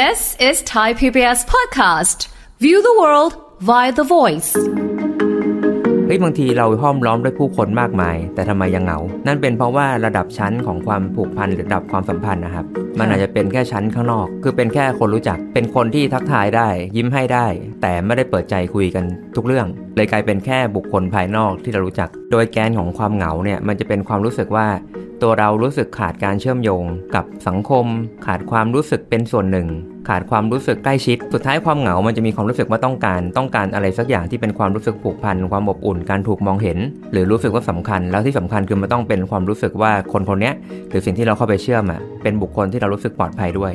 This is Thai PBS podcast. View the world via the voice. เฮ้ยบางทีเราห้อมล้อมด้วยผู้คนมากมาย แต่ทำไมยังเหงานั่นเป็นเพราะว่าระดับชั้นของความผูกพันหรือระดับความสัมพันธ์นะครับมันอาจจะเป็นแค่ชั้นข้างนอก คือเป็นแค่คนรู้จักเป็นคนที่ทักทายได้ ยิ้มให้ได้ แต่ไม่ได้เปิดใจคุยกันทุกเรื่องเลยกลายเป็นแค่บุคคลภายนอกที่เรารู้จัก โดยแกนของความเหงาเนี่ยมันจะเป็นความรู้สึกว่า ตัวเรารู้สึกขาดการเชื่อมโยงกับสังคม ขาดความรู้สึกเป็นส่วนหนึ่ง ขาดความรู้สึกใกล้ชิด สุดท้ายความเหงามันจะมีความรู้สึกว่าต้องการ ต้องการอะไรสักอย่างที่เป็นความรู้สึกผูกพันความอบอุ่นการถูกมองเห็น หรือรู้สึกว่าสำคัญ แล้วที่สำคัญคือมันต้องเป็นความรู้สึกว่าคนคนนี้หรือสิ่งที่เราเข้าไปเชื่อมอ่ะเป็นบุคคลที่เรารู้สึกปลอดภัยด้วย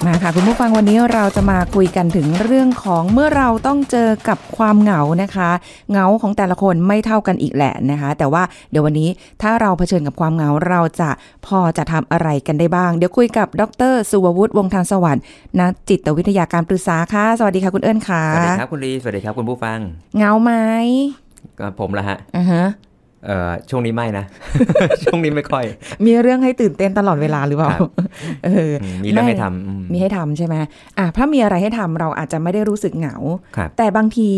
ับมาค่ะคุณผู้ฟังวันนี้เราจะมาคุยกันถึงเรื่องของเมื่อเราต้องเจอกับความเหงานะคะเหงาของแต่ละคนไม่เท่ากันอีกแหละนะคะ แต่ว่าเดี๋ยววันนี้ถ้าเราเผชิญกับความเหงาเราจะพอจะทำอะไรกันได้บ้างเดี๋ยวคุยกับดรสุวัต์วงทางสวรรค์นะจิตวิทยาการปรึกษาค่ะสวัสดีค่ะคุณเอิญค่ะสวัสดีครับคุณลีสวัสดีครับคุณผู้ฟังเหงาไหมก็ผมละฮะอือฮะเอ่อช่วงนี้ไม่นะ ช่วงนี้ไม่ค่อย มีเรื่องให้ตื่นเต้นตลอดเวลาหรือเปล่าเออ มีเรื่องให้ทำ มีให้ทำใช่ไหมอ่ะถ้ามีอะไรให้ทำ เราอาจจะไม่ได้รู้สึกเหงาแต่บางที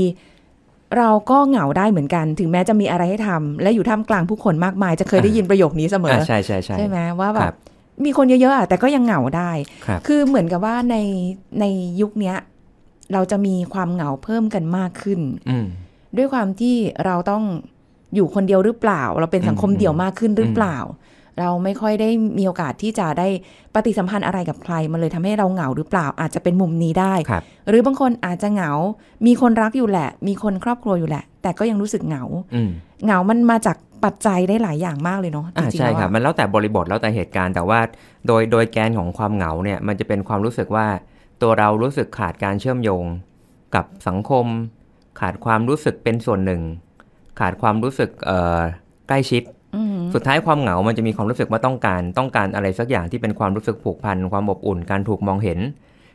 เราก็เหงาได้เหมือนกัน ถึงแม้จะมีอะไรให้ทำ และอยู่ท่ามกลางผู้คนมากมาย จะเคยได้ยินประโยคนี้เสมอใช่ใช่ใช่ใช่ไหมว่าแบบมีคนเยอะๆแต่ก็ยังเหงาได้คือเหมือนกับว่าในในยุคเนี้ย เราจะมีความเหงาเพิ่มกันมากขึ้นด้วยความที่เราต้องอยู่คนเดียวหรือเปล่า เราเป็นสังคมเดี่ยวมากขึ้นหรือเปล่า เราไม่ค่อยได้มีโอกาสที่จะได้ปฏิสัมพันธ์อะไรกับใคร มันเลยทำให้เราเหงาหรือเปล่า อาจจะเป็นมุมนี้ได้หรือบางคนอาจจะเหงามีคนรักอยู่แหละ มีคนครอบครัวอยู่แหละ แต่ก็ยังรู้สึกเหงาเหงามันมาจากปัจจัยได้หลายอย่างมากเลยเนาะิงๆใช่ครับมันแล้วแต่บริบทแล้วแต่เหตุการณ์แต่ว่าโดยโดยแกนของความเหงาเนี่ยมันจะเป็นความรู้สึกว่า ตัวเรารู้สึกขาดการเชื่อมโยงกับสังคม ขาดความรู้สึกเป็นส่วนหนึ่งขาดความรู้สึกใกล้ชิด สุดท้ายความเหงามันจะมีความรู้สึกว่าต้องการ ต้องการอะไรสักอย่างที่เป็นความรู้สึกผูกพัน ความอบอุ่นการถูกมองเห็น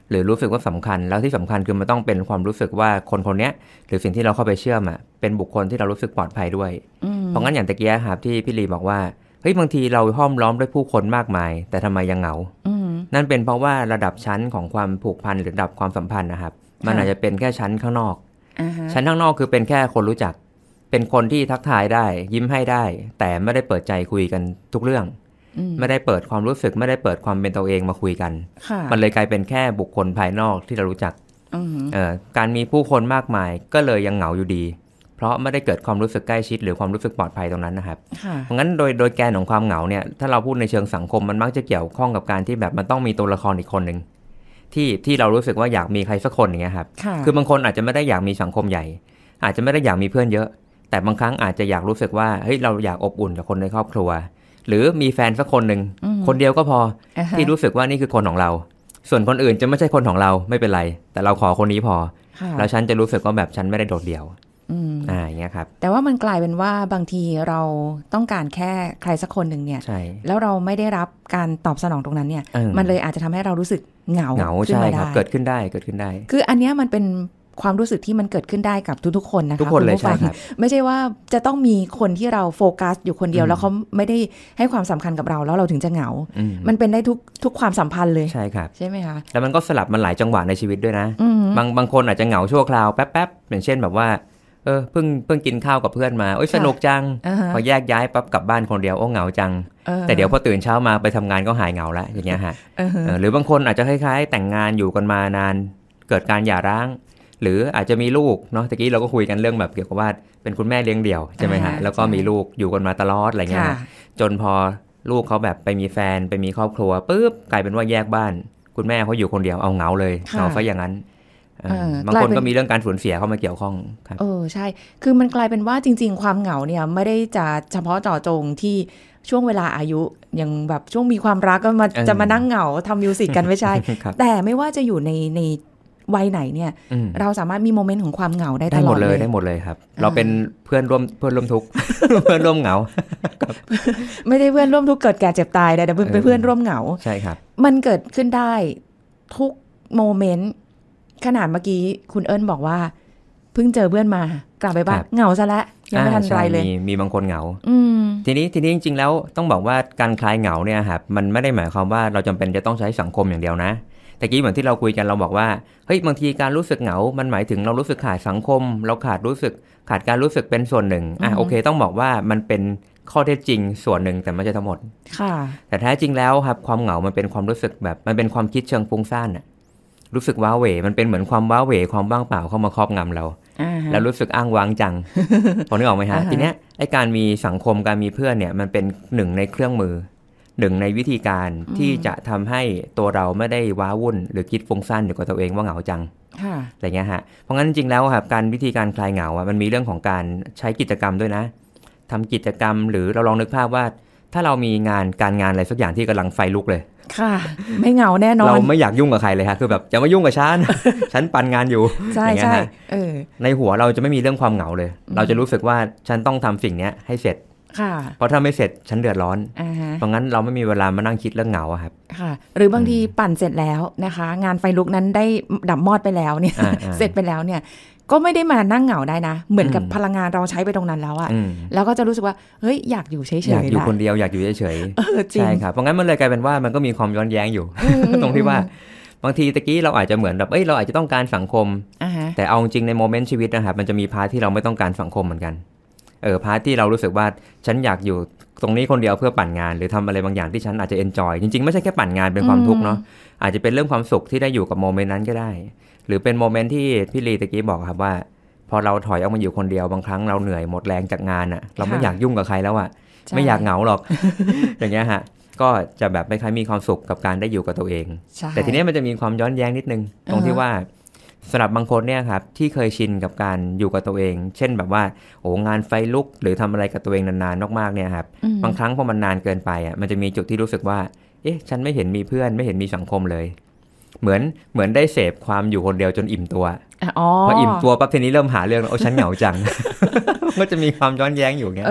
หรือรู้สึกว่าสำคัญ แล้วที่สำคัญคือมันต้องเป็นความรู้สึกว่าคนคนนี้หรือสิ่งที่เราเข้าไปเชื่อมอ่ะ เป็นบุคคลที่เรารู้สึกปลอดภัยด้วยเพราะงั้นอย่างตะกี้ครับที่พี่ลีบอกว่า เฮ้ยบางทีเราห้อมล้อมด้วยผู้คนมากมาย แต่ทำไมยังเหงานั่นเป็นเพราะว่าระดับชั้นของความผูกพันหรือระดับความสัมพันธ์นะครับ มันอาจจะเป็นแค่ชั้นข้างนอก ชั้นข้างนอกคือเป็นแค่คนรู้จักเป็นคนที่ทักทายได้ยิ้มให้ได้ แต่ไม่ได้เปิดใจคุยกันทุกเรื่อง ไม่ได้เปิดความรู้สึกไม่ได้เปิดความเป็นตัวเองมาคุยกันมันเลยกลายเป็นแค่บุคคลภายนอกที่เรารู้จักเออการมีผู้คนมากมายก็เลยยังเหงาอยู่ดี เพราะไม่ได้เกิดความรู้สึกใกล้ชิดหรือความรู้สึกปลอดภัยตรงนั้นนะครับ เพราะงั้นโดยโดยแกนของความเหงาเนี่ยถ้าเราพูดในเชิงสังคมมันมักจะเกี่ยวข้องกับการที่แบบมันต้องมีตัวละครอีกคนหนึ่งที่ที่เรารู้สึกว่าอยากมีใครสักคนอย่างเงี้ยครับคือบางคนอาจจะไม่ได้อยากมีสังคมใหญ่ อาจจะไม่ได้อยากมีเพื่อนเยอะแต่บางครั้งอาจจะอยากรู้สึกว่าเฮ้ยเราอยากอบอุ่นกับคนในครอบครัว หรือมีแฟนสักคนหนึ่งคนเดียวก็พอ ที่รู้สึกว่านี่คือคนของเรา ส่วนคนอื่นจะไม่ใช่คนของเราไม่เป็นไร แต่เราขอคนนี้พอแล้วฉันจะรู้สึกว่าแบบฉันไม่ได้โดดเดี่ยวอ่าอย่างเงี้ยครับแต่ว่ามันกลายเป็นว่าบางทีเราต้องการแค่ใครสักคนหนึ่งเนี่ยแล้วเราไม่ได้รับการตอบสนองตรงนั้นเนี่ย มันเลยอาจจะทำให้เรารู้สึกเหงาเหงาใช่ครับ เกิดขึ้นได้เกิดขึ้นได้ คืออันเนี้ยมันเป็นความรู้สึกที่มันเกิดขึ้นได้กับทุก ๆคนนะคะทุกคนเลยใช่คัไม่ใช่ว่าจะต้องมีคนที่เราโฟกัสอยู่คนเดียวแล้วเขาไม่ได้ให้ความสำคัญกับเราแล้วเราถึงจะเหงา มันเป็นได้ทุกทุกความสัมพันธ์เลย ใช่ครับใช่ไหมคะแล้วมันก็สลับมันหลายจังหวะในชีวิตด้วยนะ บางบางคนอาจจะเหงาชั่วคราวแป๊บๆอย่างเช่นแบบว่าเออเพิ่งเพิ่งกินข้าวกับเพื่อนมาโอ้ยสนุกจังพอแยกย้ายปั๊บกลับบ้านคนเดียวโอ้เหงาจัง แต่เดี๋ยวพอตื่นเช้ามาไปทำงานก็หายเหงาแล้วอย่างเงี้ยฮะหรือบางคนอาจจะคล้ายๆแต่งงานอยู่กันมานานเกิดการหย่าร้างหรืออาจจะมีลูกเนาะตะกี้เราก็คุยกันเรื่องแบบเกี่ยวกับว่า เป็นคุณแม่เลี้ยงเดี่ยวใช่ไหมฮะแล้วก็มีลูกอยู่กันมาตลอดอะไรเงี้ยจนพอลูกเขาแบบไปมีแฟนไปมีครอบครัวปุ๊บกลายเป็นว่าแยกบ้าน คุณแม่เขาอยู่คนเดียวเอาเหงาเลยเหงาซะอย่างนั้นบางคนก็มีเรื่องการสูญเสียเข้ามาเกี่ยวข้องครับเออใช่คือมันกลายเป็นว่าจริง ๆความเหงาเนี่ย ไม่ได้จะเฉพาะต่อจงที่ช่วงเวลาอายุยังแบบช่วงมีความรักก็มาจะมานั่งเหงาทำมิวสิกกันไม่ใช่แต่ไม่ว่าจะอยู่ในในวัยไหนเนี่ยเราสามารถมีโมเมนต์ของความเหงาได้ตลอดเลยได้หมดเลยครับ เราเป็นเพื่อนร่วมเพื่อนร่วมทุกเพื่อนร่วมเหงาไม่ได้เพื่อนร่วมทุกเกิดแก่เจ็บตายแต่เป็นเพื่อนร่วมเหงาใช่ครับมันเกิดขึ้นได้ทุกโมเมนต์ขนาดเมื่อกี้คุณเอิญบอกว่าเพิ่งเจอเพื่อนมากลับไปบ้านเหงาซะละยังไม่ทันไรเลยมีมีบางคนเหงา อืทีนี้ทีนี้จริง ๆ แล้วต้องบอกว่าการคลายเหงาเนี่ยครับมันไม่ได้หมายความว่าเราจำเป็นจะต้องใช้สังคมอย่างเดียวนะแต่กี้เหมือนที่เราคุยกันเราบอกว่าเฮ้ยบางทีการรู้สึกเหงา มันหมายถึงเรารู้สึกขาดสังคม เราขาดรู้สึกขาดการรู้สึกเป็นส่วนหนึ่งอ่ะโอเค ต้องบอกว่ามันเป็นข้อเท็จจริงส่วนหนึ่งแต่ไม่ใช่ทั้งหมดค่ะ แต่แท้จริงแล้วครับความเหงามันเป็นความรู้สึกแบบ มันเป็นความคิดเชิงฟุ้งซ่านอะรู้สึกว้าเหวมันเป็นเหมือนความว้าเหวความว่างเปล่าเข้ามาครอบงำเราแล้วรู้สึกอ้างว้างจังพอนึกออกไหมฮะทีเนี้ยไอการมีสังคมการมีเพื่อนเนี่ย มันเป็นหนึ่งในเครื่องมือหนึ่งในวิธีการที่จะทำให้ตัวเราไม่ได้ว้าวุ่น หรือคิดฟุ้งซ่านอยู่กับตัวเองว่าเหงาจังอะไรเงี้ยฮะ เพราะงั้นจริงแล้วครับการวิธีการคลายเหงาอ่ะมันมีเรื่องของการใช้กิจกรรมด้วยนะ ทำกิจกรรมหรือเราลองนึกภาพว่า ถ้าเรามีงานการงานอะไรสักอย่างที่กำลังไฟลุกเลยค่ะไม่เหงาแน่นอนเราไม่อยากยุ่งกับใครเลยฮะคือแบบอย่ามายุ่งกับฉันฉันปันงานอยู่ใช่ใช่ในหัวเราจะไม่มีเรื่องความเหงาเลย เราจะรู้สึกว่าฉันต้องทำสิ่งเนี้ยให้เสร็จเพราะถ้าไม่เสร็จฉันเดือดร้อนเพราะงั้นเราไม่มีเวลามานั่งคิดเรื่องเหงาครับ ค่ะ หรือบางทีปั่นเสร็จแล้วนะคะ งานไฟลุกนั้นได้ดับมอดไปแล้วเนี่ย เสร็จไปแล้วเนี่ย ก็ไม่ได้มานั่งเหงาได้นะ เหมือนกับพลังงานเราใช้ไปตรงนั้น แล้วอะแล้วก็จะรู้สึกว่า เฮ้ยอยากอยู่เฉย ๆ อยากอยู่คนเดียวอยากอยู่เฉย ๆ ใช่ครับเพราะงั้นมันเลยกลายเป็นว่ามันก็มีความย้อนแย้งอยู่ ตรงที่ว่า บางทีตะกี้เราอาจจะเหมือนแบบเอ้ยเราอาจจะต้องการสังคม แต่เอาจริงในโมเมนต์ชีวิตนะครับมันจะมีพาร์ทที่เราไม่ต้องการสังคมเหมือนกันเออพาร์ทที่เรารู้สึกว่าฉันอยากอยู่ตรงนี้คนเดียวเพื่อปั่นงาน หรือทำอะไรบางอย่างที่ฉันอาจจะเอนจอย จริง ๆไม่ใช่แค่ปั่นงานเป็นความทุกข์เนาะอาจจะเป็นเรื่องความสุขที่ได้อยู่กับโมเมนต์นั้นก็ได้ หรือเป็นโมเมนต์ที่พี่ลีตะกี้บอกครับว่าพอเราถอยออกมาอยู่คนเดียวบางครั้งเราเหนื่อยหมดแรงจากงานอะ่ะ เราไม่อยากยุ่งกับใครแล้วอะ่ะไม่อยากเหงาหรอก อย่างเงี้ยฮะก็จะแบบไม่ค่อยมีความสุขกับการได้อยู่กับตัวเอง แต่ทีนี้มันจะมีความย้อนแย้งนิดนึง ตรงที่ว่าสำหรับบางคนเนี่ยครับ ที่เคยชินกับการอยู่กับตัวเอง เช่นแบบว่าโอ้งานไฟลุกหรือทำอะไรกับตัวเองนานๆมากๆเนี่ยครับบางครั้งพอมันนานเกินไปอ่ะมันจะมีจุดที่รู้สึกว่า เอ๊ะ ฉันไม่เห็นมีเพื่อนไม่เห็นมีสังคมเลยเหมือนเหมือนได้เสพความอยู่คนเดียวจนอิ่มตัวพออิ่มตัวปั๊บทีนี้เริ่มหาเรื่องโอ้ฉันเหงาจังก็จะมีความย้อนแย้งอยู่เงี้ย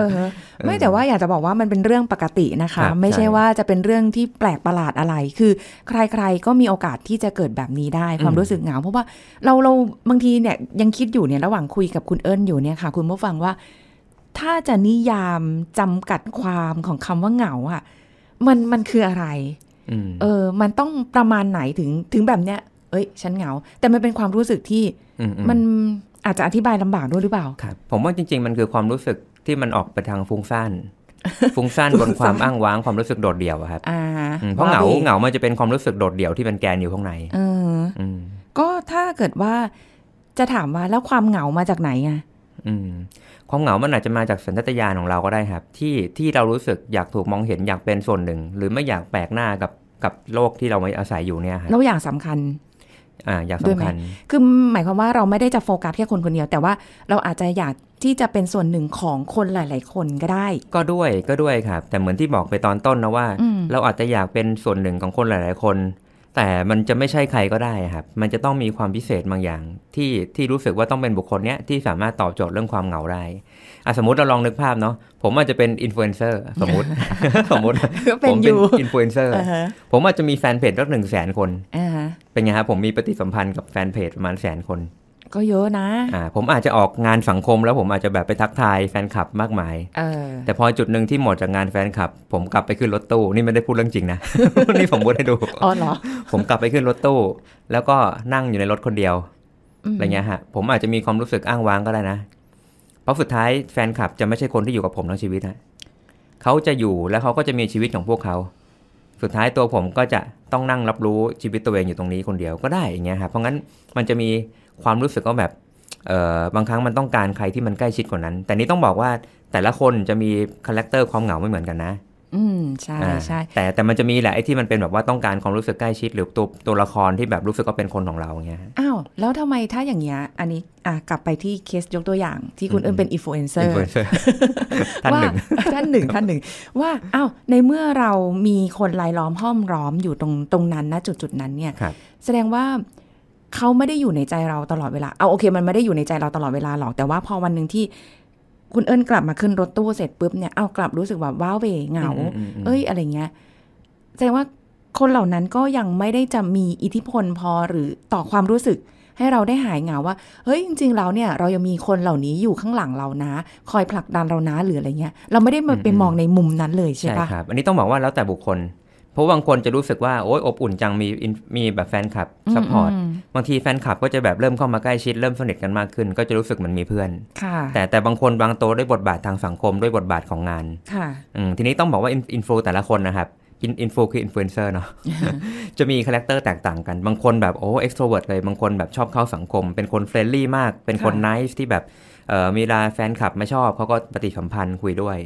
ไม่แต่ว่าอยากจะบอกว่ามันเป็นเรื่องปกตินะคะ ไม่ใช่ว่าจะเป็นเรื่องที่แปลกประหลาดอะไร คือ ใครๆก็มีโอกาสที่จะเกิดแบบนี้ได้ ความรู้สึกเหงาเพราะว่าเราเราบางทีเนี่ยยังคิดอยู่เนี่ยระหว่างคุยกับคุณเอิญอยู่เนี่ยค่ะ คุณผู้ฟังว่า ถ้าจะนิยามจำกัดความของคำว่าเหงาอ่ะ มันมันคืออะไรเออ มันต้องประมาณไหนถึงถึงแบบเนี้ย เอ้ย ฉันเหงา แต่มันเป็นความรู้สึกที่ มันอาจจะอธิบายลำบากด้วยหรือเปล่าครับ ผมว่าจริง ๆ มันคือความรู้สึกที่มันออกไปทางฟุ้งซ่าน ฟุ้งซ่านบนความอ้างว้าง ความรู้สึกโดดเดี่ยวครับ เพราะเหงาเหงามันจะเป็นความรู้สึกโดดเดี่ยวที่เป็นแกนอยู่ข้างในก็ถ้าเกิดว่า จะถามว่าแล้วความเหงามาจากไหนอ่ะอืมความเหงา มันอาจจะมาจากสัญชาตญาณของเราก็ได้ครับ ที่ที่เรารู้สึกอยากถูกมองเห็นอยากเป็นส่วนหนึ่ง หรือไม่อยากแปลกหน้ากับกับโลกที่เราไม่อาศัยอยู่เนี่ยครับเราอยากสำคัญ อ่าอยากสำคัญคือหมายความว่าเราไม่ได้จะโฟกัสแค่คนคนเดียว แต่ว่าเราอาจจะอยากที่จะเป็นส่วนหนึ่งของคนหลาย ๆคนก็ได้ ก็ด้วยก็ด้วยครับ แต่เหมือนที่บอกไปตอนต้นนะว่า เราอาจจะอยากเป็นส่วนหนึ่งของคนหลาย ๆคนแต่มันจะไม่ใช่ใครก็ได้ครับ มันจะต้องมีความพิเศษบางอย่างที่ที่รู้สึกว่าต้องเป็นบุคคลเนี้ยที่สามารถตอบโจทย์เรื่องความเหงาได้อะสมมติเราลองนึกภาพเนาะ ผมอาจจะเป็นอินฟลูเอนเซอร์สมมติ สมมติผมเป็นอินฟลูเอนเซอร์ผมอาจจะมีแฟนเพจรักหนึ่งแสนคน เป็นไงครับ ผมมีปฏิสัมพันธ์กับแฟนเพจประมาณแสนคนก็เยอะนะอ่าผมอาจจะออกงานสังคมแล้วผมอาจจะแบบไปทักทายแฟนคลับมากมายเออแต่พอจุดหนึ่งที่หมดจากงานแฟนคลับ ผมกลับไปขึ้นรถตู้นี่ไม่ได้พูดเรื่องจริงนะนี่ผมพูดให้ดู อ๋อเหรอ ผมกลับไปขึ้นรถตู้ แล้วก็นั่งอยู่ในรถคนเดียวอะไรเงี้ยฮะผมอาจจะมีความรู้สึกอ้างว้างก็ได้นะเพราะสุดท้ายแฟนคลับจะไม่ใช่คนที่อยู่กับผมทั้งชีวิตฮะเขาจะอยู่แล้วเขาก็จะมีชีวิตของพวกเขาสุดท้ายตัวผมก็จะต้องนั่งรับรู้ชีวิตตัวเองอยู่ตรงนี้คนเดียวก็ได้อย่างเงี้ยฮะเพราะงั้นมันจะมีความรู้สึกก็แบบบางครั้งมันต้องการใครที่มันใกล้ชิดกว่านั้น แต่นี้ต้องบอกว่าแต่ละคนจะมีคาแรคเตอร์ความเหงาไม่เหมือนกันนะอืมใช่ใช่แต่แต่มันจะมีแหละไอ้ที่มันเป็นแบบว่าต้องการความรู้สึกใกล้ชิดหรือตัวตัวละครที่แบบรู้สึกก็เป็นคนของเราเงี้ยอ้าวแล้วทำไมถ้าอย่างเงี้ย อันนี้อ่ะกลับไปที่เคสยกตัวอย่างที่คุณเอิญเป็นอินฟลูเอนเซอร์ท่านหนึ่งท่านหนึ่งท่านหนึ่งว่าอ้าวในเมื่อเรามีคนรายล้อมห้อมล้อมอยู่ตรงตรงนั้นนะจุดจุดนั้น เนี่ยแสดงว่าเขาไม่ได้อยู่ในใจเราตลอดเวลา เอาโอเคมันไม่ได้อยู่ในใจเราตลอดเวลาหรอก แต่ว่าพอวันหนึ่งที่คุณเอิญกลับมาขึ้นรถตู้เสร็จปุ๊บเนี่ยเอากลับรู้สึกแบบว้าวเวเหงา เอ้ยอะไรเงี้ยแสดงว่าคนเหล่านั้นก็ยังไม่ได้จะมีอิทธิพลพอหรือต่อความรู้สึก ให้เราได้หายเหงาว่า เฮ้ยจริงๆ เราเนี่ย เรายังมีคนเหล่านี้อยู่ข้างหลังเรานะ คอยผลักดันเรานะหรืออะไรเงี้ย เราไม่ได้มาเป็นมองในมุมนั้นเลยใช่ปะใช่ครับอันนี้ต้องบอกว่าแล้วแต่บุคคลเพราะบางคนจะรู้สึกว่า โอ๊ยอบอุ่นจังมีมีแบบแฟนคลับซัพพอร์ต บางทีแฟนคลับก็จะแบบเริ่มเข้ามาใกล้ชิดเริ่มสนิทกันมากขึ้น ก็จะรู้สึกเหมือนมีเพื่อนแต่แต่บางคนบางโตด้วยบทบาททางสังคมด้วยบทบาทของงานทีนี้ต้องบอกว่าอินฟลูแต่ละคนนะครับอินฟลูคืออินฟลูเอนเซอร์เนาะจะมีคาแรคเตอร์แตกต่างกัน บางคนแบบโอ้เอ็กโทรเวิร์ดเลยบางคนแบบชอบเข้าสังคม เป็นคนเฟรนลี่มากเป็นคนไนท์ที่แบบมีลาแฟนคลับไม่ชอบเขาก็ปฏิสัมพันธ์คุยด้วย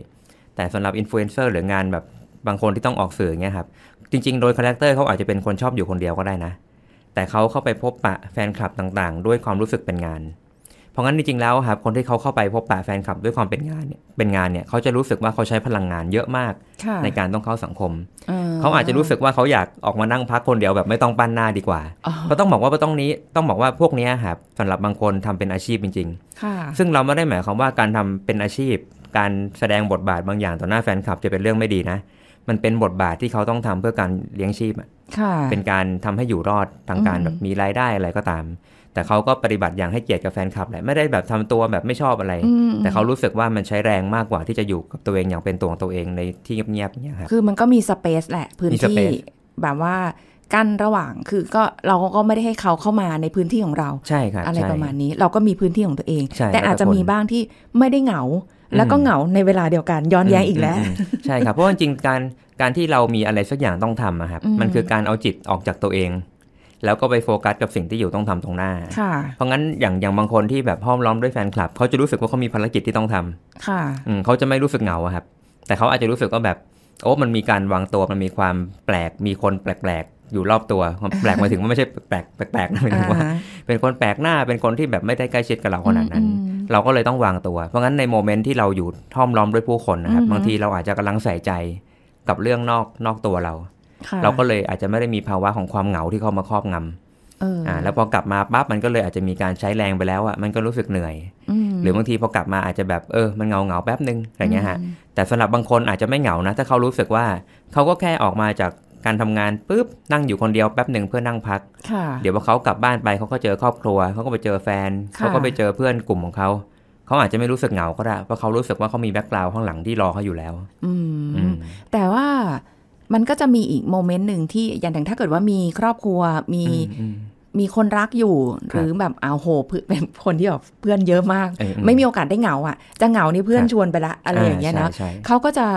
แต่สำหรับอินฟลูเอนเซอร์หรืองานแบบบางคนที่ต้องออกสื่อเงี้ยครับจริงๆ โดยคาแรคเตอร์เขาอาจจะเป็นคนชอบอยู่คนเดียวก็ได้นะแต่เขาเข้าไปพบปะแฟนคลับต่างๆด้วยความรู้สึกเป็นงานเพราะงั้นจริงๆแล้วครับคนที่เขาเข้าไปพบปะแฟนคลับด้วยความเป็นงานเนี่ยเป็นงานเนี่ยเขาจะรู้สึกว่าเขาใช้พลังงานเยอะมาก ในการต้องเข้าสังคมเขาอาจจะรู้สึกว่าเขาอยากออกมานั่งพักคนเดียวแบบไม่ต้องปั้นหน้าดีกว่าเพราะต้องบอกว่าต้องนี้ต้องบอกว่าพวกนี้ครับสำหรับบางคนทำเป็นอาชีพจริงๆซึ่งเราไม่ได้หมายความว่าการทำเป็นอาชีพ การแสดงบทบาทบางอย่างต่อหน้าแฟนคลับจะเป็นเรื่องไม่ดีนะมันเป็นบทบาทที่เขาต้องทำเพื่อการเลี้ยงชีพ่ะ เป็นการทำให้อยู่รอดทางการแบบมีรายได้อะไรก็ตาม แต่เขาก็ปฏิบัติอย่างให้เกียรติกับแฟนคลับแหละ ไม่ได้แบบทำตัวแบบไม่ชอบอะไร แต่เขารู้สึกว่ามันใช้แรงมากกว่าที่จะอยู่กับตัวเองอย่างเป็นตัวของตัวเอง ในที่เงียบๆเนี่ยครับคือมันก็มีสเปซแหละพื้นที่แบบว่ากั้นระหว่าง คือก็เราก็ไม่ได้ให้เขาเข้ามาในพื้นที่ของเราใช่ครับอะไรประมาณนี้ เราก็มีพื้นที่ของตัวเอง แต่อาจจะมีบ้างที่ไม่ได้เหงาแล้วก็เหงาในเวลาเดียวกันย้อนแย้งอีกแล้วใช่ครับ เพราะวาจริงการการที่เรามีอะไรสักอย่างต้องทำครับมันคือการเอาจิตออกจากตัวเอง แล้วก็ไปโฟกัสกับสิ่งที่อยู่ต้องทำตรงหน้าเพราะงั้นอย่างอย่างบางคนที่แบบห้อมล้อมด้วยแฟนคลับเขาจะรู้สึกว่าเขามีภารกิจที่ต้องทำค่ะเขาจะไม่รู้สึกเหงาครับแต่เขาอาจจะรู้สึกว่าแบบโอ้มันมีการวางตัว มันมีความแปลก มีคนแปลก ๆ อยู่รอบตัวแปลกมาถึงว่าไม่ใช่แปลกแปลกนะหมายถึงว่าเป็นคนแปลกหน้าเป็นคนที่แบบไม่ได้ใกล้ชิดกับเราขนาดนั้นเราก็เลยต้องวางตัว เพราะงั้นในโมเมนต์ที่เราอยู่ท่อมล้อมด้วยผู้คนนะครับ บางทีเราอาจจะกำลังใส่ใจกับเรื่องนอกนอกตัวเรา เราก็เลยอาจจะไม่ได้มีภาวะของความเหงาที่เข้ามาครอบงำอ่า แล้วพอกลับมาปั๊บมันก็เลยอาจจะมีการใช้แรงไปแล้วอ่ะ มันก็รู้สึกเหนื่อย หรือบางทีพอกลับมาอาจจะแบบเออ มันเงาเงาแป๊บนึงอะไรเงี้ยฮะ แต่สำหรับบางคนอาจจะไม่เหงานะ ถ้าเขารู้สึกว่า เขาก็แค่ออกมาจากการทำงานปุ๊บนั่งอยู่คนเดียวแป๊บหนึ่งเพื่อนั่งพักเดี๋ยวพอเขากลับบ้านไปเขาก็เจอครอบครัว เขาก็ไปเจอแฟน เขาก็ไปเจอเพื่อนกลุ่มของเขา เขาอาจจะไม่รู้สึกเหงาก็ได้เพราะเขารู้สึกว่าเขามีแบ็คกราวด์ข้างหลังที่รอเขาอยู่แล้ว อืแต่ว่ามันก็จะมีอีกโมเมนต์หนึ่งที่อย่างถ้าเกิดว่ามีครอบครัวมีมีคนรักอยู่หรือแบบเอาโหเป็นคนที่แบบเพื่อนเยอะมากไม่มีโอกาสได้เหงาอ่ะจะเหงานี่เพื่อนชวนไปละอะไรอย่างเงี้ยนะเขาก็จะ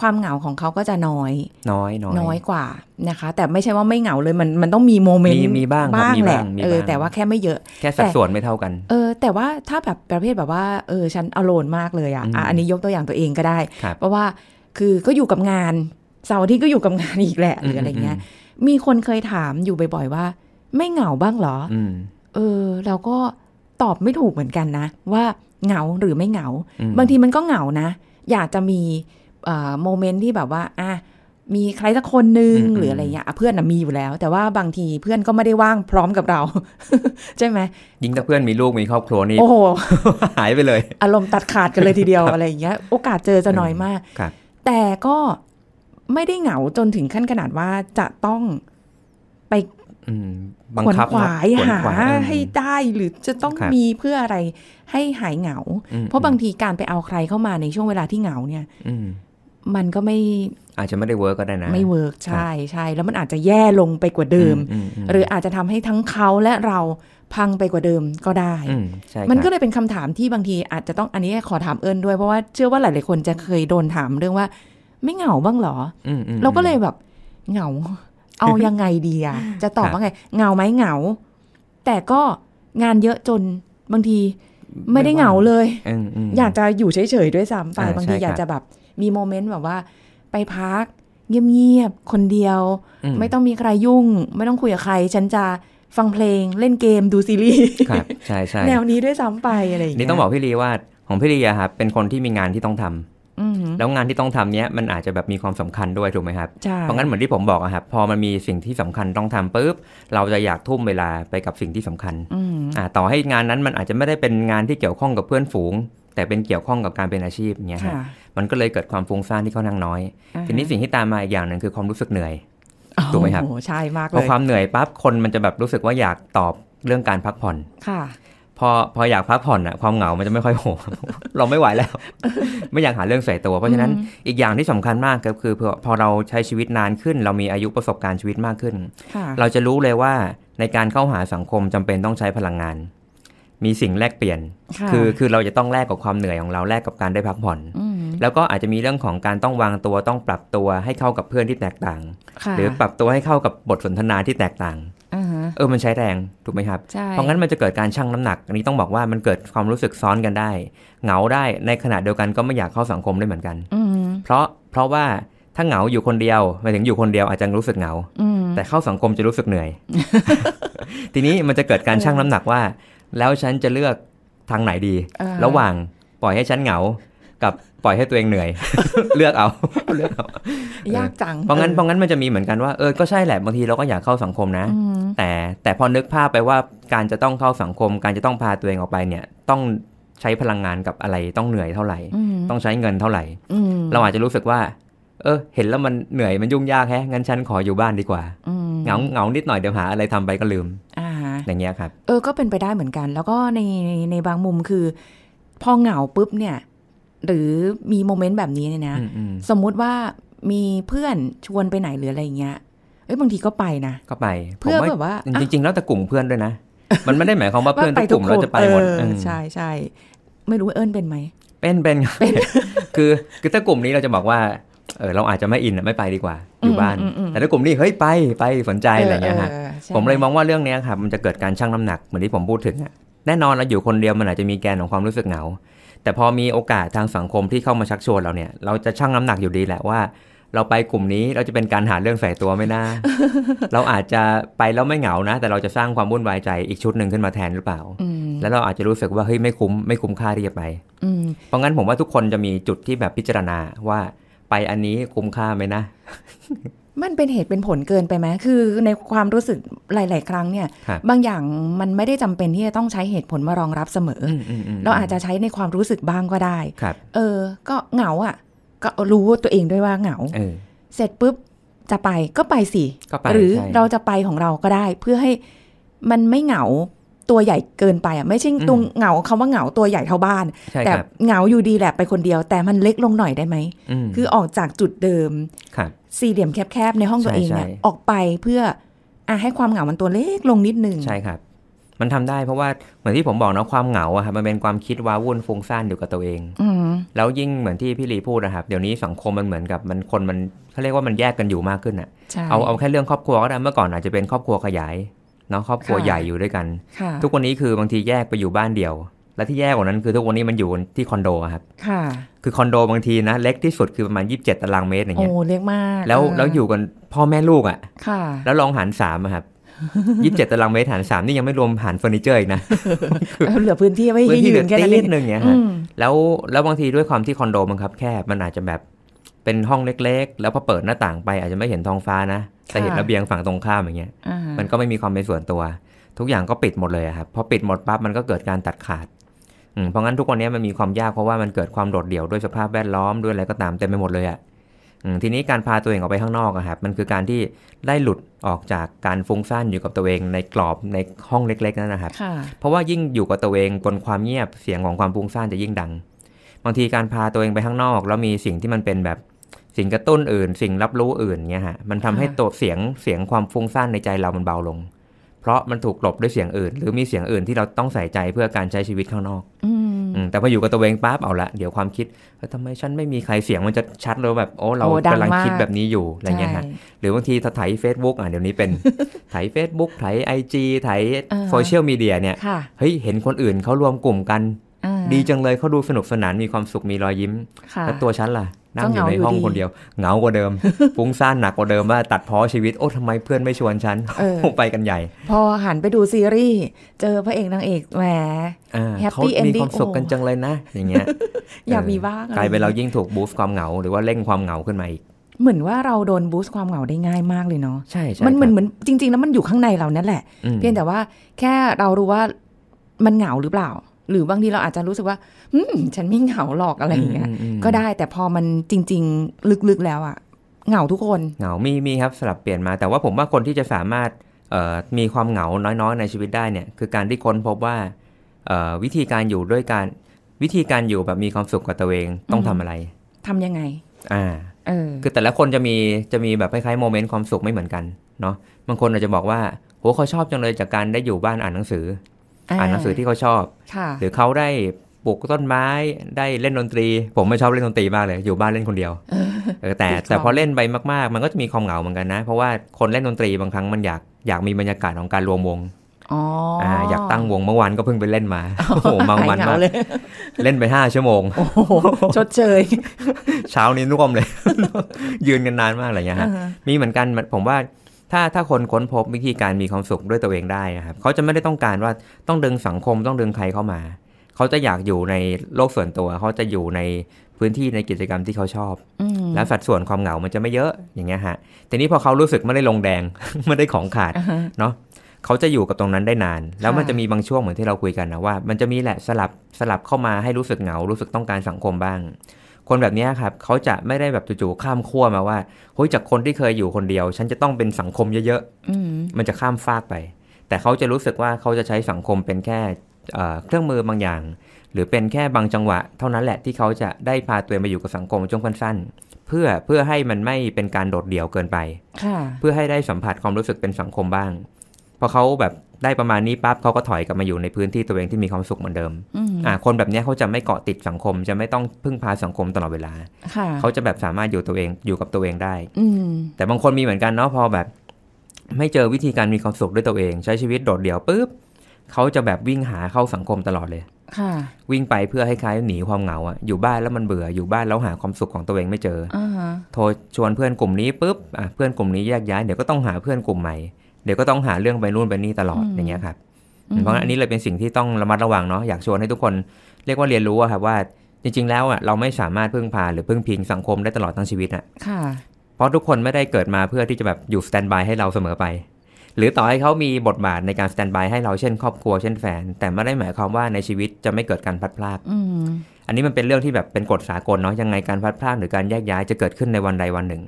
ความเหงาของเขาก็จะน้อยน้อย น้อยอยกว่านะคะ แต่ไม่ใช่ว่าไม่เหงาเลยมันมันต้องมีโมเมนต์มีบ้างบ้างแหละเออแต่ว่าแค่ไม่เยอะแค่สัดส่วนไม่เท่ากันเออแต่ว่าถ้าแบบประเภทแบบว่า เออฉันอโลนมากเลยอ่ะอันนี้ยกตัวอย่างตัวเองก็ได้เพราะว่าคือก็อยู่กับงานเสาร์ที่ก็อยู่กับงานอีกแหละ หรืออะไรเงี้ย มีคนเคยถามอยู่บ่อยๆว่าไม่เหงาบ้างหรอเออ เราก็ตอบไม่ถูกเหมือนกันนะ ว่าเหงาหรือไม่เหงา บางทีมันก็เหงานะ อยากจะมีโมเมนต์ที่แบบว่าอ่ะมีใครสักคนนึงหรืออะไรเงี้ยเพื่อนนะมีอยู่แล้ว แต่ว่าบางทีเพื่อนก็ไม่ได้ว่างพร้อมกับเราใช่ไหมยิ่งถ้าเพื่อนมีลูกมีครอบครัวนี่ โอ้โหหายไปเลย อารมณ์ตัดขาดกันเลยทีเดียวอะไรเงี้ย โอกาสเจอจะน้อยมาก แต่ก็ไม่ได้เหงาจนถึงขั้นขนาดว่าจะต้องไปบังคับขวายหาให้ได้ หรือจะต้องมีเพื่ออะไร ให้หายเหงา เพราะบางทีการไปเอาใครเข้ามาในช่วงเวลาที่เหงาเนี่ยมันก็ไม่อาจจะไม่ได้เวิร์กก็ได้นะ ไม่เวิร์กใช่ใช่แล้วมันอาจจะแย่ลงไปกว่าเดิม หรืออาจจะทำให้ทั้งเขาและเราพังไปกว่าเดิมก็ได้มันก็เลยเป็นคำถามที่บางที อาจจะต้องอันนี้ขอถามเอิญด้วย เพราะว่าเชื่อว่าหลายๆคนจะเคยโดนถามเรื่องว่า ไม่เหงาบ้างหรอเราก็เลยแบบเหงาเอายังไงดีอะจะตอบว่าไง เงาไหมเงา แต่ก็งานเยอะจน บางทีไม่ได้เหงาเลย อยากจะอยู่เฉยๆด้วยซ้ำไป บางทีอยากจะแบบมีโมเมนต์แบบว่า ไปพักเงียบๆคนเดียว ไม่ต้องมีใครยุ่ง ไม่ต้องคุยกับใคร ฉันจะฟังเพลงเล่นเกมดูซีรีส์ครับใช่ใช่แนวนี้ด้วยซ้ำไปอะไรอย่างเงี้ยนี่ต้องบอกพี่ลีว่าของพี่ลีอะครับเป็นคนที่มีงานที่ต้องทำแล้วงานที่ต้องทำเนี้ยมันอาจจะแบบมีความสำคัญด้วยถูกไหมครับ เพราะงั้นเหมือนที่ผมบอกอะครับพอมันมีสิ่งที่สำคัญต้องทำปุ๊บเราจะอยากทุ่มเวลาไปกับสิ่งที่สำคัญอ่าต่อให้งานนั้นมันอาจจะไม่ได้เป็นงานที่เกี่ยวข้องกับเพื่อนฝูง แต่เป็นเกี่ยวข้องกับการเป็นอาชีพเนี้ยับมันก็เลยเกิดความฟุ้งซ่านที่ค่อนข้างน้อยทีนี้สิ่งที่ตามมาอีกอย่างหนึ่งคือความรู้สึกเหนื่อยถูกไหมครับโอ้ใช่มากเลยพอความเหนื่อยปั๊บคนมันจะแบบรู้สึกว่าอยากตอบเรื่องการพักผ่อนค่ะพอพออยากพักผ่อนอะความเหงา มันจะไม่ค่อยโหมเราไม่ไหวแล้ว ไม่อยากหาเรื่องใส่ตัว เพราะฉะนั้นอีกอย่างที่สำคัญมากก็คือ พอเราใช้ชีวิตนานขึ้น เรามีอายุประสบการณ์ชีวิตมากขึ้น เราจะรู้เลยว่าในการเข้าหาสังคมจำเป็นต้องใช้พลังงาน มีสิ่งแลกเปลี่ยน คือคือเราจะต้องแลกกับความเหนื่อยของเราแลกกับการได้พักผ่อนแล้วก็อาจจะมีเรื่องของการต้องวางตัว ต้องปรับตัวให้เข้ากับเพื่อนที่แตกต่าง หรือปรับตัวให้เข้ากับบทสนทนาที่แตกต่างเออ มันใช้แรงถูกไหมครับ เพราะงั้นมันจะเกิดการชั่งน้ำหนัก อันนี้ต้องบอกว่ามันเกิดความรู้สึกซ้อนกันได้ เหงาได้ในขณะเดียวกันก็ไม่อยากเข้าสังคมได้เหมือนกัน เพราะ เพราะว่าถ้าเหงาอยู่คนเดียวหมายถึงอยู่คนเดียวอาจจะรู้สึกเหงา แต่เข้าสังคมจะรู้สึกเหนื่อย ทีนี้มันจะเกิดการชั่งน้ำหนักว่า แล้วฉันจะเลือกทางไหนดี ระหว่างปล่อยให้ฉันเหงา กับปล่อยให้ตัวเองเหนื่อย เลือกเอา เลือกเอา ยากจัง เพราะงั้น เพราะงั้นมันจะมีเหมือนกันว่าเออ ก็ใช่แหละ บางทีเราก็อยากเข้าสังคมนะแต่แต่พอนึกภาพไปว่าการจะต้องเข้าสังคม การจะต้องพาตัวเองออกไปเนี่ย ต้องใช้พลังงานกับอะไรต้องเหนื่อยเท่าไหร่ต้องใช้เงินเท่าไหร่เราอาจจะรู้สึกว่า เออ เห็นแล้วมันเหนื่อยมันยุ่งยากแฮะงั้นฉันขออยู่บ้านดีกว่าเหงาเหงานิดหน่อยเดี๋ยวหาอะไรทำไปก็ลืมอย่างเงี้ยครับเออก็เป็นไปได้เหมือนกัน แล้วก็ในในบางมุมคือ พอเหงาปุ๊บเนี่ย หรือมีโมเมนต์แบบนี้เนี่ยนะสมมุติว่ามีเพื่อนชวนไปไหนหรืออะไรเงี้ยเอ้ยบางทีก็ไปนะก็ไปเพื่อแบบว่าจริง ๆแล้วแต่กลุ่มเพื่อนด้วยนะมันไม่ได้หมายความว่าเพื่อนทุกกลุ่มเราจะไปหมดใช่ใช่ไม่รู้เอิญเป็นไหม เป็นเป็นคือคือถ้ากลุ่มนี้เราจะบอกว่าเออเราอาจจะไม่อินไม่ไปดีกว่าอยู่บ้าน แต่ถ้ากลุ่มนี้เฮ้ยไปไปสนใจอะไรเงี้ยฮะผมเลยมองว่าเรื่องนี้ครับมันจะเกิดการชั่งน้ำหนักเหมือนที่ผมพูดถึงอะแน่นอนเราอยู่คนเดียวมันอาจจะมีแกนของความรู้สึกเหงาแต่พอมีโอกาสทางสังคมที่เข้ามาชักชวนเราเนี่ยเราจะชั่งน้ำหนักอยู่ดีแหละว่าเราไปกลุ่มนี้เราจะเป็นการหาเรื่องใส่ตัวไม่น่าเราอาจจะไปแล้วไม่เหงานะ แต่เราจะสร้างความวุ่นวายใจอีกชุดหนึ่งขึ้นมาแทนหรือเปล่า แล้วเราอาจจะรู้สึกว่าเฮ้ยไม่คุ้มไม่คุ้มค่าที่จะไปเพราะงั้นผมว่าทุกคนจะมีจุดที่แบบพิจารณาว่าไปอันนี้คุ้มค่าไหมนะ มันเป็นเหตุเป็นผลเกินไปไหมคือในความรู้สึกหลาย ๆ ครั้งเนี่ย บางอย่างมันไม่ได้จำเป็นที่จะต้องใช้เหตุผลมารองรับเสมอเราอาจจะใช้ในความรู้สึกบ้างก็ได้เออก็เหงาอ่ะก็รู้ตัวเองด้วยว่าเหงาเสร็จปุ๊บจะไปก็ไปสิหรือเราจะไปของเราก็ได้ เพื่อให้มันไม่เหงาตัวใหญ่เกินไปอ่ะไม่ใช่ตรงเหงาคำว่าเหงาตัวใหญ่เท่าบ้านแต่เหงาอยู่ดีแหละไปคนเดียว แต่มันเล็กลงหน่อยได้ไหมคือออกจากจุดเดิมสี่เหลี่ยมแคบๆในห้องตัวเองเนี่ยออกไปเพื่ออ่ะให้ความเหงามันตัวเล็กลงนิดนึงใช่ครับมันทำได้เพราะว่าเหมือนที่ผมบอกนะความเหงาอะครับมันเป็นความคิดว้าวุ่นฟุ้งซ่านอยู่กับตัวเองอแล้วยิ่งเหมือนที่พี่ลีพูดนะครับ เดี๋ยวนี้สังคมมันเหมือนกับมันคนมันเขาเรียกว่ามันแยกกันอยู่มากขึ้นอะเอาเอาแค่เรื่องครอบครัวก็ได้เมื่อก่อนอาจจะเป็นครอบครัวขยายเนาะครอบครัวใหญ่อยู่ด้วยกัน ทุกวันนี้คือบางทีแยกไปอยู่บ้านเดียว และที่แยกกว่านั้นคือทุกวันนี้มันอยู่ที่คอนโดครับค่ะ คือคอนโดบางทีนะเล็กที่สุดคือประมาณ27ตารางเมตรอย่างเงี้ยโอ้เล็กมากแล้วแล้วอยู่กันพ่อแม่ลูกอ่ะค่ะ แล้วลองหารสามครับยี่สิบเจ็ดตารางเมตรหารสามนี่ยังไม่รวมหารเฟอร์นิเจอร์อีกนะ เหลือพื้นที่ไม่ให้ยี่ืนแค่นิดนึงเนี่ยฮะแล้วแล้วบางทีด้วยความที่คอนโดมันครับแคบมันอาจจะแบบเป็นห้องเล็กๆ แล้วพอเปิดหน้าต่างไปอาจจะไม่เห็นท้องฟ้านะ แต่เห็นระเบียงฝั่งตรงข้ามอย่างเงี้ยมันก็ไม่มีความเป็นส่วนตัว ทุกอย่างก็ปิดหมดเลยครับพอปิดหมดปั๊บมันก็เกิดการตัดขาดเพราะงั้นทุกวันนี้มันมีความยากเพราะว่ามันเกิดความโดดเดี่ยวด้วยสภาพแวดล้อมด้วยอะไรก็ตามเต็มไปหมดเลยอะทีนี้การพาตัวเองออกไปข้างนอกครับมันคือการที่ได้หลุดออกจากการฟุ้งซ่านอยู่กับตัวเองในกรอบในห้องเล็กๆนั่นนะครับเพราะว่ายิ่งอยู่กับตัวเองบนความเงียบเสียงของความฟุ้งซ่านจะยิ่งดังบางทีการพาตัวเองไปข้างนอกแล้วมีสิ่งที่มันเป็นแบบสิ่งกระตุ้นอื่น สิ่งรับรู้อื่นเงี้ยฮะมันทำให้ตัวเสียงเสียงความฟุ้งซ่านในใจเรามันเบาลงพราะมันถูกกลบด้วยเสียงอื่น หรือมีเสียงอื่นที่เราต้องใส่ใจเพื่อการใช้ชีวิตข้างนอกอแต่พออยู่กับตัวเองปั๊บเอาละ เดี๋ยวความคิดทำไมฉันไม่มีใครเสียงมันจะชัดเลยแบบ โอ้ เรากำลังคิดแบบนี้อยู่อะไรเงี้ยฮะหรือบางทีถ่ายเฟซบุ๊กอ่ะเดี๋ยวนี้เป็นถ่ายเฟซบุ๊กถ่ายไอจีถ่ายโซเชียลมีเดียเนี่ยเฮ้ยเห็นคนอื่นเขารวมกลุ่มกัน ดีจังเลยเขาดูสนุกสนานมีความสุขมีรอยยิ้มแล้วตัวฉันล่ะนั่งอยู่ในห้องคนเดียวเหงากว่าเดิมฟุ้งซ่านหนักกว่าเดิมว่าตัดพ้อชีวิต โอ้ ทำไมเพื่อนไม่ชวนฉันไปกันใหญ่ พอหันไปดูซีรีส์เจอพระเอกนางเอกแหมแฮปปี้เอนดิ้งมีความสุขกันจังเลยนะ อย่างเงี้ยอยากมีบ้างกลายเป็นเรายิ่งถูกบูสต์ความเหงาหรือว่าเร่งความเหงาขึ้นมาอีก เหมือนว่าเราโดนบูสต์ความเหงาได้ง่ายมากเลยเนาะใช่ใช่มันเหมือนเหมือนจริง ๆ แล้วมันอยู่ข้างในเรานั่นแหละ เพียงแต่ว่าแค่เรารู้ว่ามันเหงาหรือเปล่าหรือบางทีเราอาจจะรู้สึกว่าอืมฉันไม่เหงาหรอกอะไรอย่างเงี้ยก็ได้แต่พอมันจริงๆ ลึกๆแล้วอะเหงาทุกคน เหงามีมีครับสลับเปลี่ยนมา แต่ว่าผมว่าคนที่จะสามารถมีความเหงา น้อยๆ ในชีวิตได้เนี่ย คือการที่ค้นพบว่าวิธีการอยู่ด้วยการวิธีการอยู่แบบมีความสุขกับตัวเองต้องทำอะไร ทํำยังไง อ่าเออคือแต่ละคนจะมีจะมีแบบคล้ายๆโมเมนต์ความสุขไม่เหมือนกันเนาะบางคนอาจจะบอกว่าโหเขาชอบจังเลยจากการได้อยู่บ้านอ่านหนังสืออ่านหนังสือที่เขาชอบ หรือเขาได้ปลูกต้นไม้ ได้เล่นดนตรี ผมไม่ชอบเล่นดนตรีมากเลย อยู่บ้านเล่นคนเดียวอแต่แต่พอเล่นไปมากๆ มันก็จะมีความเหงาเหมือนกันนะ เพราะว่าคนเล่นดนตรีบางครั้งมันอยากอยากมีบรรยากาศของการรวมวงอ่าอยากตั้งวงเมื่อวานก็เพิ่งไปเล่นมา โอ้โหมาวันมากเล่นไปห้าชั่วโมง โอ้โหชดเชย เช้านี้นุ่มเลยยืนกันนานมากอะไรเงี้ยฮะมีเหมือนกันผมว่าถ้าถ้าคนค้นพบวิธีการมีความสุขด้วยตัวเองได้นะครับ เขาจะไม่ได้ต้องการว่าต้องดึงสังคมต้องดึงใครเข้ามา เขาจะอยากอยู่ในโลกส่วนตัว เขาจะอยู่ในพื้นที่ในกิจกรรมที่เขาชอบอแล้วสัดส่วนความเหงามันจะไม่เยอะอย่างเงี้ยฮะแต่นี้พอเขารู้สึกไม่ได้ลงแดงไม่ได้ของขาดเนาะเขาจะอยู่กับตรงนั้นได้นาน แล้วมันจะมีบางช่วงเหมือนที่เราคุยกันนะว่า มันจะมีแหละสลับสลับเข้ามาให้รู้สึกเหงา รู้สึกต้องการสังคมบ้างคนแบบนี้ครับเขาจะไม่ได้แบบจู่ๆข้ามขั้วมาว่าเฮ้ยจากคนที่เคยอยู่คนเดียว ฉันจะต้องเป็นสังคมเยอะๆมันจะข้ามฟากไป แต่เขาจะรู้สึกว่าเขาจะใช้สังคมเป็นแค่เครื่องมือบางอย่าง หรือเป็นแค่บางจังหวะ เท่านั้นแหละที่เขาจะได้พาตัวไปอยู่กับสังคมช่วงสั้นๆเพื่อเพื่อให้มันไม่เป็นการโดดเดี่ยวเกินไปเพื่อให้ได้สัมผัสความรู้สึกเป็นสังคมบ้างพอเขาแบบได้ประมาณนี้ปั๊บเขาก็ถอยกลับมาอยู่ในพื้นที่ตัวเองที่มีความสุขเหมือนเดิมอ่าคนแบบนี้เขาจะไม่เกาะติดสังคม จะไม่ต้องพึ่งพาสังคมตลอดเวลาเขาจะแบบสามารถอยู่ตัวเองอยู่กับตัวเองได้ อืแต่บางคนมีเหมือนกันเนาะพอแบบ ไม่เจอวิธีการมีความสุขด้วยตัวเอง ใช้ชีวิตโดดเดี่ยวปุ๊บเขาจะแบบวิ่งหาเข้าสังคมตลอดเลยวิ่งไปเพื่อให้คล้ายหนีความเหงาอะอยู่บ้านแล้วมันเบื่ออยู่บ้านแล้วหาความสุขของตัวเองไม่เจอโทรชวนเพื่อนกลุ่มนี้ปุ๊บเพื่อนกลุ่มนี้แยกย้ายเดี๋ยวก็ต้องหาเพื่อนกลุ่มใหม่เดี๋ยวก็ต้องหาเรื่องไปนู่นไปนี่ตลอดอย่างเงี้ยครับ เพราะอันนี้เลยเป็นสิ่งที่ต้องระมัดระวังเนาะอยากชวนให้ทุกคนเรียกว่าเรียนรู้ครับว่าจริงๆแล้วอ่ะเราไม่สามารถพึ่งพา หรือพึ่งพิงสังคมได้ตลอดทั้งชีวิตอ่ะเพราะทุกคนไม่ได้เกิดมาเพื่อที่จะแบบอยู่สแตนบายให้เราเสมอไป หรือต่อให้เขามีบทบาทในการสแตนบายให้เราเช่นครอบครัวเช่นแฟนแต่ไม่ได้หมายความว่าในชีวิตจะไม่เกิดการพัดพลาดอันนี้มันเป็นเรื่องที่แบบเป็นกฎสากลเนาะยังไงการพัดพลาดหรือการแยกย้ายจะเกิดขึ้นในวันใดวันหนึ่ง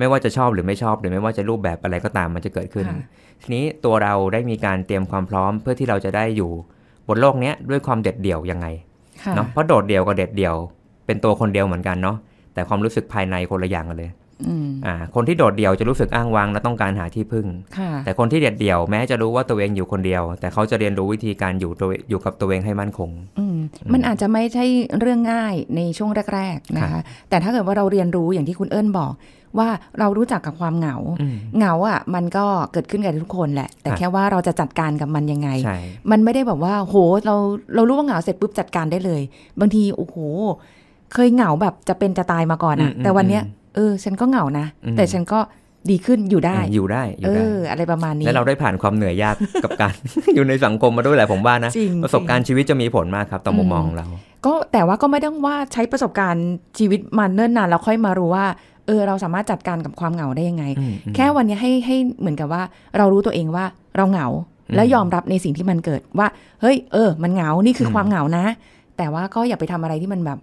ไม่ว่าจะชอบหรือไม่ชอบหรือไม่ว่าจะรูปแบบอะไรก็ตาม มันจะเกิดขึ้น ทีนี้ตัวเราได้มีการเตรียมความพร้อมเพื่อที่เราจะได้อยู่บนโลกนี้ด้วยความเด็ดเดี่ยวยังไงเนาะเพราะโดดเดี่ยวกับเด็ดเดี่ยว เป็นตัวคนเดียวเหมือนกันเนาะแต่ความรู้สึกภายในคนละอย่างกันเลยอ่าคนที่โดดเดี่ยวจะรู้สึกอ้างว้างและต้องการหาที่พึ่งแต่คนที่เด็ดเดี่ยวแม้จะรู้ว่าตัวเองอยู่คนเดียว แต่เขาจะเรียนรู้วิธีการอยู่ตัวอยู่กับตัวเองให้มั่นคงมันอาจจะไม่ใช่เรื่องง่ายในช่วงแรกๆนะคะแต่ถ้าเกิดว่าเราเรียนรู้อย่างที่คุณเอิญบอกว่าเรารู้จักกับความเหงา เหงาอ่ะมันก็เกิดขึ้นกับทุกคนแหละ แต่แค่ว่าเราจะจัดการกับมันยังไง มันไม่ได้แบบว่าโหเราเรารู้ว่าเหงาเสร็จปุ๊บจัดการได้เลย บางทีโอ้โห เคยเหงาแบบจะเป็นจะตายมาก่อนอ่ะ แต่วันเนี้ยเออฉันก็เหงานะ แต่ฉันก็ดีขึ้นอยู่ได้อยู่ได้เอออะไรประมาณนี้แล้วเราได้ผ่านความเหนื่อยยากกับการอยู่ในสังคมมาด้วยแหละผมว่านะประสบการณ์ชีวิตจะมีผลมากครับต่อมุมมองเรา ก็แต่ว่าก็ไม่ต้องว่าใช้ประสบการณ์ชีวิตมาเนิ่นนานแล้วค่อยมารู้ว่าเออเราสามารถจัดการกับความเหงาได้ยังไง แค่วันนี้ให้ให้เหมือนกับว่า เรารู้ตัวเองว่าเราเหงาและยอมรับในสิ่งที่มันเกิดว่า เฮ้ย เออ มันเหงา นี่คือความเหงานะ แต่ว่าก็อย่าไปทำอะไรที่มันแบบ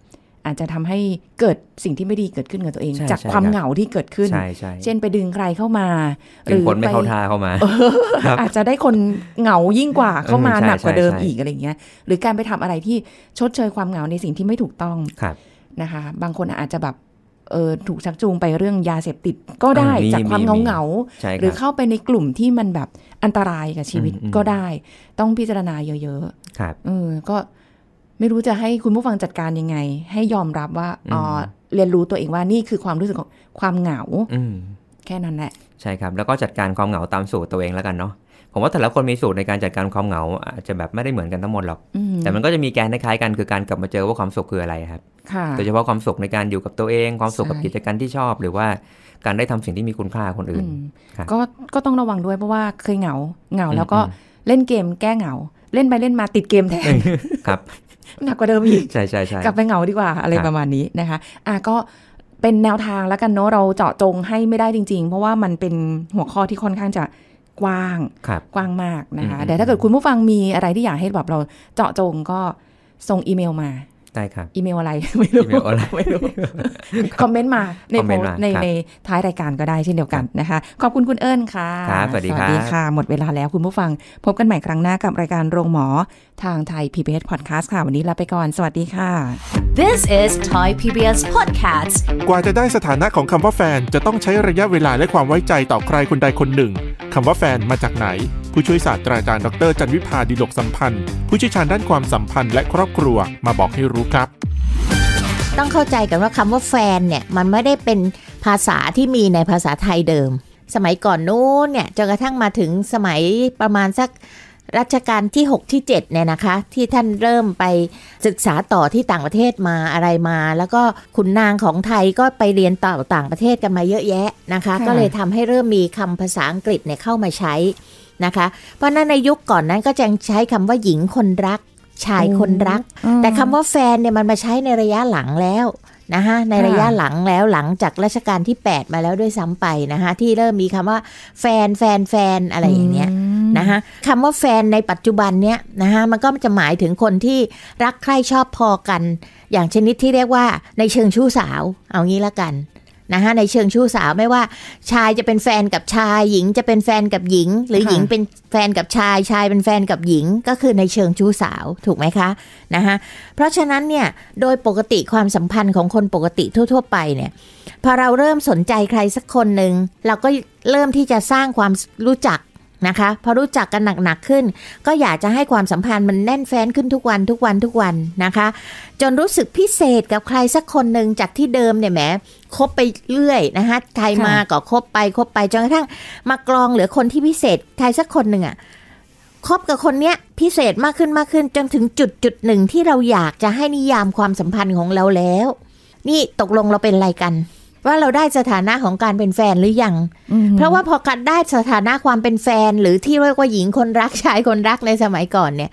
อาจจะทำให้เกิดสิ่งที่ไม่ดีเกิดขึ้นกับตัวเอง จากความเหงาที่เกิดขึ้น เช่นไปดึงใครเข้ามา หรือคนไม่เข้าท่าเข้ามา อาจจะได้คนเหงายิ่งกว่าเข้ามาหนักกว่าเดิมอีกอะไรเงี้ยหรือการไปทำอะไรที่ชดเชยความเหงาในสิ่งที่ไม่ถูกต้องนะคะ บางคนอาจจะแบบเออถูกชักจูงไปเรื่องยาเสพติดก็ได้จากความเงาเงาหรือเข้าไปในกลุ่มที่มันแบบอันตรายกับชีวิตก็ได้ ต้องพิจารณาเยอะๆครับเออก็ไม่รู้จะให้คุณผู้ฟังจัดการยังไง ให้ยอมรับว่าอ๋อเรียนรู้ตัวเองว่านี่คือความรู้สึกของความเหงาแค่นั้นแหละใช่ครับแล้วก็จัดการความเหงาตามสูตรตัวเองแล้วกันเนาะผมว่าแต่ละคนมีสูตรในการจัดการความเหงาอาจจะแบบไม่ได้เหมือนกันทั้งหมดหรอกแต่มันก็จะมีแกนคล้ายกัน คือการกลับมาเจอว่าความสุขคืออะไรครับโดยเฉพาะความสุขในการอยู่กับตัวเอง ความสุขกับกิจการที่ชอบ หรือว่าการได้ทำสิ่งที่มีคุณค่าคนอื่น ก็ก็ต้องระวังด้วยเพราะว่าเคยเหงาเหงา แล้วก็เล่นเกมแก้เหงา เล่นไปเล่นมาติดเกมแทนครับหนักกว่าเดิมอีกใช่ใช่ใช่กลับไปเหงาดีกว่าอะไรประมาณนี้นะคะอ่ะก็เป็นแนวทางแล้วกันเนาะเราเจาะจงให้ไม่ได้จริง ๆ เพราะว่ามันเป็นหัวข้อที่ค่อนข้างจะกว้างกว้างมากนะคะ แต่ถ้าเกิดคุณผู้ฟังมีอะไรที่อยากให้แบบเราเจาะจงก็ส่งอีเมลมาใช่ครับอีเมลอะไรไม่รู้ออีเมละไรไม่รู้ คอมเมนต์มา ในในในท้ายรายการก็ได้เช่นเดียวกันนะคะ ขอบคุณคุณเอิญค่ะสวัสดีค่ะหมดเวลาแล้วคุณผู้ฟัง พบกันใหม่ครั้งหน้ากับรายการโรงหมอ ทางไทย PBS Podcast ค่ะ วันนี้ลาไปก่อนสวัสดีค่ะ This is Thai PBS Podcast กว่าจะได้สถานะของคำว่าแฟนจะต้องใช้ระยะเวลาและความไว้ใจต่อใครคนใดคนหนึ่งคำว่าแฟนมาจากไหน ผู้ช่วยศาสตราจารย์ดรจันวิพาดิลกสัมพันธ์ ผู้เชี่ยวชาญด้านความสัมพันธ์และครอบครัวมาบอกให้รู้ครับต้องเข้าใจกันว่าคำว่าแฟนเนี่ยมันไม่ได้เป็นภาษาที่มีในภาษาไทยเดิม สมัยก่อนนู้นเนี่ยจนกระทั่งมาถึงสมัยประมาณสักรัชกาลที่6ที่7เนี่ยนะคะที่ท่านเริ่มไปศึกษาต่อที่ต่างประเทศมาอะไรมา แล้วก็ขุนนางของไทยก็ไปเรียนต่อต่างประเทศกันมาเยอะแยะนะคะก็เลยทำให้เริ่มมีคำภาษาอังกฤษเนี่ยเข้ามาใช้นะคะเพราะนั้นในยุคก่อนนั้นก็จะใช้คำว่าหญิงคนรักชายคนรัก แต่คำว่าแฟนเนี่ยมันมาใช้ในระยะหลังแล้วนะคะในระยะหลังแล้วหลังจากรัชกาลที่ 8 มาแล้วด้วยซ้ำไปนะคะที่เริ่มมีคำว่าแฟนแฟนแฟนอะไรอย่างเงี้ยนะคะคำว่าแฟนในปัจจุบันเนี้ยนะคะมันก็จะหมายถึงคนที่รักใคร่ชอบพอกัน อย่างชนิดที่เรียกว่าในเชิงชู้สาว เอางี้ละกันนะคะในเชิงชู้สาวไม่ว่า ชายจะเป็นแฟนกับชาย หญิงจะเป็นแฟนกับหญิง หรือหญิงเป็นแฟนกับชายชายเป็นแฟนกับหญิง ก็คือในเชิงชู้สาวถูกไหมคะ นะคะเพราะฉะนั้นเนี่ยโดยปกติความสัมพันธ์ของคนปกติทั่วๆไปเนี่ยพอเราเริ่มสนใจใครสักคนหนึ่งเราก็เริ่มที่จะสร้างความรู้จักนะคะพอรู้จักกันหนักๆขึ้น ก็อยากจะให้ความสัมพันธ์มันแน่นแฟ้นขึ้นทุกวันทุกวันทุกวันนะคะ จนรู้สึกพิเศษกับใครสักคนหนึ่งจากที่เดิมเนี่ยแหมคบไปเรื่อยนะคะใครมาก็คบไปคบไปจนกระทั่งมากรองเหลือคนที่พิเศษใครสักคนหนึ่งอะคบกับคนเนี้ยพิเศษมากขึ้นมากขึ้นจนถึงจุดจุดหนึ่งที่เราอยากจะให้นิยามความสัมพันธ์ของเราแล้ว นี่ตกลงเราเป็นอะไรกันว่าเราได้สถานะของการเป็นแฟนหรือยัง เพราะว่าพอการได้สถานะความเป็นแฟน หรือที่เรียกว่าหญิงคนรักชายคนรักในสมัยก่อนเนี่ย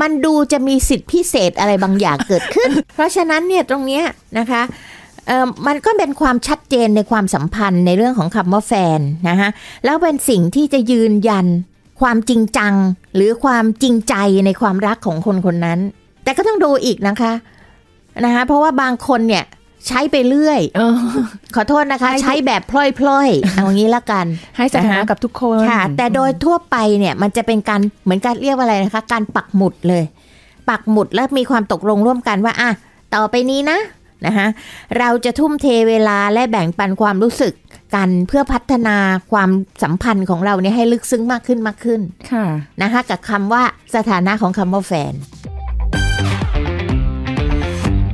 มันดูจะมีสิทธิพิเศษอะไรบางอย่างเกิดขึ้น เพราะฉะนั้นเนี่ยตรงเนี้ยนะคะมันก็เป็นความชัดเจนในความสัมพันธ์ในเรื่องของคำว่าแฟนนะคะ แล้วเป็นสิ่งที่จะยืนยัน ความจริงจังหรือความจริงใจในความรักของคนคนนั้น แต่ก็ต้องดูอีกนะคะ นะคะ เพราะว่าบางคนเนี่ยใช้ไปเรื่อยอขอโทษนะคะ ใช้แบบพล่อยๆเอางี้ละกัน ให้สถานะกับทุกคนค่ะ แต่โดยทั่วไปเนี่ยมันจะเป็นการเหมือนการเรียกว่าอะไรนะคะ การปักหมุดเลย ปักหมุดแล้วมีความตกลงร่วมกันว่า อ่ะต่อไปนี้นะนะคะเราจะทุ่มเทเวลาและแบ่งปันความรู้สึกกันเพื่อพัฒนาความสัมพันธ์ของเราเนี่ยให้ลึกซึ้งมากขึ้นมากขึ้นค่ะนะคะกับคำว่าสถานะของคำว่าแฟน